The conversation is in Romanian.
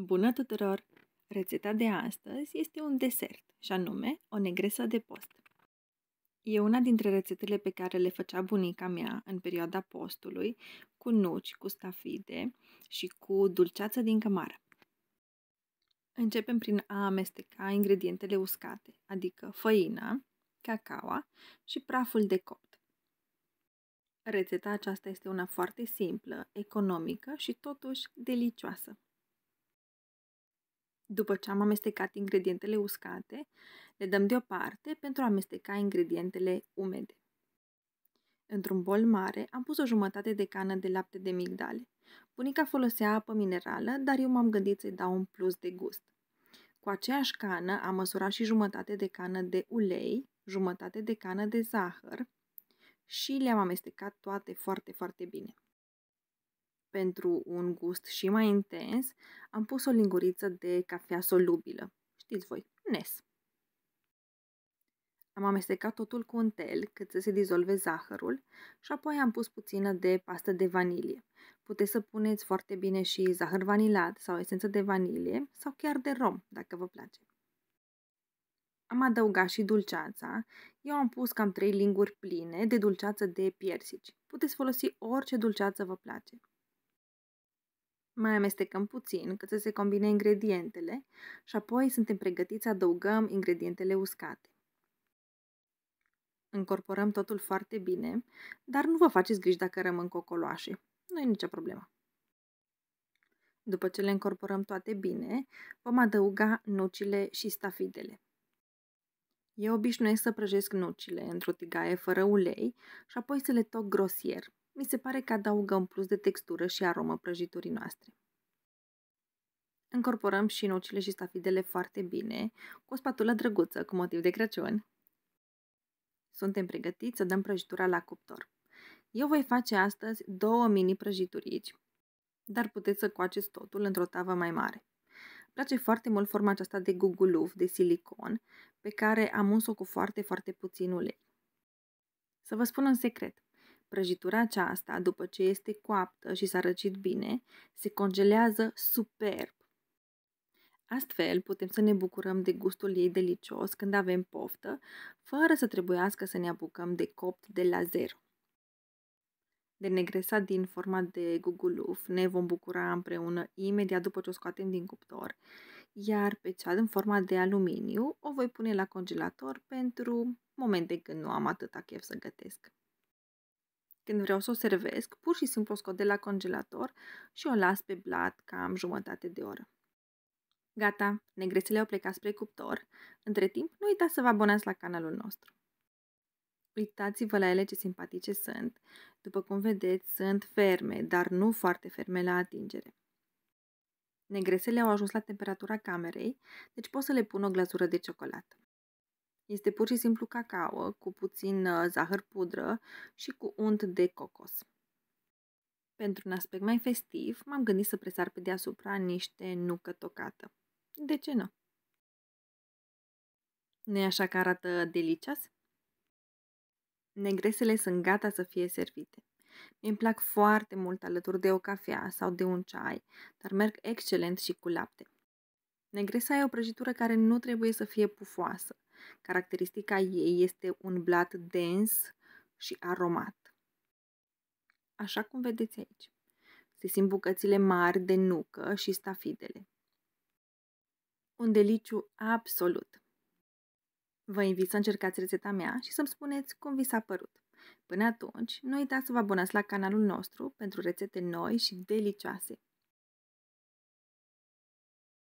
Bună tuturor! Rețeta de astăzi este un desert, și anume o negresă de post. E una dintre rețetele pe care le făcea bunica mea în perioada postului, cu nuci, cu stafide și cu dulceață din cămară. Începem prin a amesteca ingredientele uscate, adică făina, cacaoa și praful de copt. Rețeta aceasta este una foarte simplă, economică și totuși delicioasă. După ce am amestecat ingredientele uscate, le dăm deoparte pentru a amesteca ingredientele umede. Într-un bol mare am pus o jumătate de cană de lapte de migdale. Bunica folosea apă minerală, dar eu m-am gândit să-i dau un plus de gust. Cu aceeași cană am măsurat și jumătate de cană de ulei, jumătate de cană de zahăr și le-am amestecat toate foarte, foarte bine. Pentru un gust și mai intens, am pus o linguriță de cafea solubilă. Știți voi, Nes. Am amestecat totul cu un tel cât să se dizolve zahărul și apoi am pus puțină de pastă de vanilie. Puteți să puneți foarte bine și zahăr vanilat sau esență de vanilie sau chiar de rom, dacă vă place. Am adăugat și dulceața. Eu am pus cam 3 linguri pline de dulceață de piersici. Puteți folosi orice dulceață vă place. Mai amestecăm puțin cât să se combine ingredientele și apoi suntem pregătiți să adăugăm ingredientele uscate. Încorporăm totul foarte bine, dar nu vă faceți griji dacă rămân cocoloașe. Nu e nicio problemă. După ce le încorporăm toate bine, vom adăuga nucile și stafidele. Eu obișnuiesc să prăjesc nucile într-o tigaie fără ulei și apoi să le toc grosier, mi se pare că adaugă un plus de textură și aromă prăjiturii noastre. Încorporăm și nucile și stafidele foarte bine, cu o spatulă drăguță cu motiv de Crăciun. Suntem pregătiți să dăm prăjitura la cuptor. Eu voi face astăzi două mini prăjiturici, dar puteți să coaceți totul într-o tavă mai mare. Îmi place foarte mult forma aceasta de guguluf de silicon, pe care am uns-o cu foarte, foarte puțin ulei. Să vă spun un secret. Prăjitura aceasta, după ce este coaptă și s-a răcit bine, se congelează superb. Astfel, putem să ne bucurăm de gustul ei delicios când avem poftă, fără să trebuiască să ne apucăm de copt de la zero. De negresat din forma de guguluf ne vom bucura împreună imediat după ce o scoatem din cuptor, iar pe cea în forma de aluminiu o voi pune la congelator pentru momente când nu am atâta chef să gătesc. Când vreau să o servesc, pur și simplu o scot de la congelator și o las pe blat cam jumătate de oră. Gata, negrețele au plecat spre cuptor. Între timp, nu uitați să vă abonați la canalul nostru. Uitați-vă la ele ce simpatice sunt. După cum vedeți, sunt ferme, dar nu foarte ferme la atingere. Negresele au ajuns la temperatura camerei, deci pot să le pun o glazură de ciocolată. Este pur și simplu cacao cu puțin uh, zahăr pudră și cu unt de cocos. Pentru un aspect mai festiv, m-am gândit să presar pe deasupra niște nucă tocată. De ce nu? nu așa că arată delicios? Negresele sunt gata să fie servite. Mi-mi plac foarte mult alături de o cafea sau de un ceai, dar merg excelent și cu lapte. Negresa e o prăjitură care nu trebuie să fie pufoasă. Caracteristica ei este un blat dens și aromat. Așa cum vedeți aici. Se simt bucățile mari de nucă și stafidele. Un deliciu absolut! Vă invit să încercați rețeta mea și să-mi spuneți cum vi s-a părut. Până atunci, nu uitați să vă abonați la canalul nostru pentru rețete noi și delicioase.